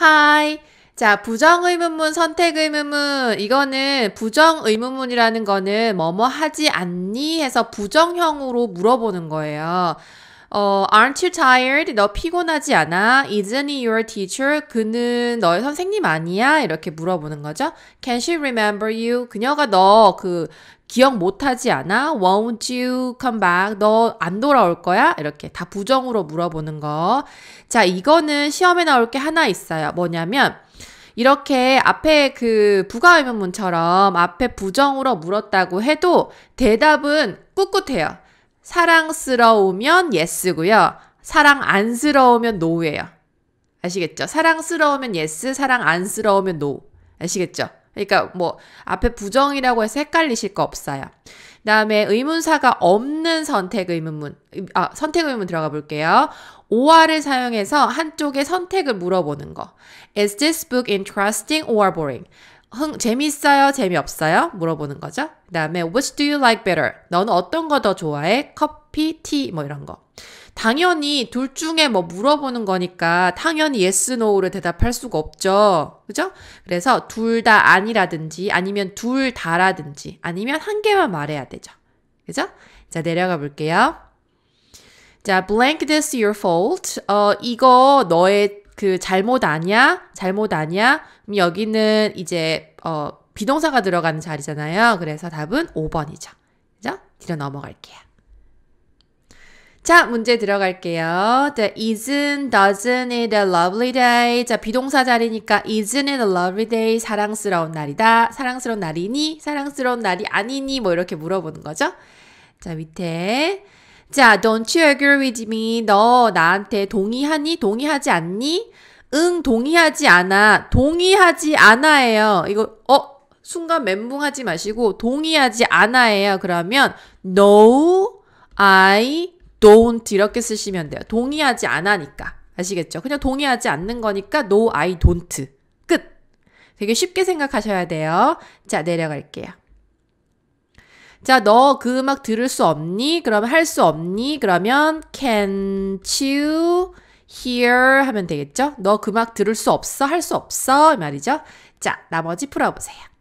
hi. 자, 부정의문문 선택의문문. 이거는 부정의문문이라는 거는 뭐뭐 하지 않니? 해서 부정형으로 물어보는 거예요. 어, aren't you tired? 너 피곤하지 않아? Isn't he your teacher? 그는 너의 선생님 아니야? 이렇게 물어보는 거죠. Can she remember you? 그녀가 너 그 기억 못하지 않아? Won't you come back? 너 안 돌아올 거야? 이렇게 다 부정으로 물어보는 거. 자, 이거는 시험에 나올 게 하나 있어요. 뭐냐면, 이렇게 앞에 그 부가의문문처럼 앞에 부정으로 물었다고 해도 대답은 꿋꿋해요. 사랑스러우면 yes고요. 사랑 안스러우면 no예요. 아시겠죠? 사랑스러우면 yes, 사랑 안스러우면 no. 아시겠죠? 그러니까 뭐 앞에 부정이라고 해서 헷갈리실 거 없어요. 다음에 의문사가 없는 선택 의문문, 아, 선택 의문 들어가 볼게요. OR을 사용해서 한쪽의 선택을 물어보는 거. Is this book interesting or boring? 흥, 재밌어요? 재미없어요? 물어보는 거죠. 그 다음에 Which do you like better? 너는 어떤 거 더 좋아해? 커피, 티 뭐 이런 거. 당연히 둘 중에 뭐 물어보는 거니까 당연히 yes, no를 대답할 수가 없죠. 그죠? 그래서 둘 다 아니라든지 아니면 둘 다라든지 아니면 한 개만 말해야 되죠. 그죠? 자, 내려가 볼게요. 자, blank this your fault. 어, 이거 너의 그 잘못 아니야? 잘못 아니야? 여기는 이제 어 비동사가 들어가는 자리잖아요. 그래서 답은 5번이죠. 그죠? 뒤로 넘어갈게요. 자, 문제 들어갈게요. The isn't, doesn't it a lovely day? 자, 비동사 자리니까 isn't it a lovely day? 사랑스러운 날이다. 사랑스러운 날이니? 사랑스러운 날이 아니니? 뭐 이렇게 물어보는 거죠. 자, 밑에 자, don't you agree with me? 너 나한테 동의하니? 동의하지 않니? 응, 동의하지 않아. 동의하지 않아예요. 이거 어 순간 멘붕하지 마시고 동의하지 않아예요. 그러면 no, I don't 이렇게 쓰시면 돼요. 동의하지 않아니까 아시겠죠? 그냥 동의하지 않는 거니까 no, I don't 끝. 되게 쉽게 생각하셔야 돼요. 자, 내려갈게요. 자, 너 그 음악 들을 수 없니? 그러면할 수 없니? 그러면 can't you hear 하면 되겠죠? 너 그 음악 들을 수 없어? 할 수 없어? 말이죠. 자, 나머지 풀어보세요.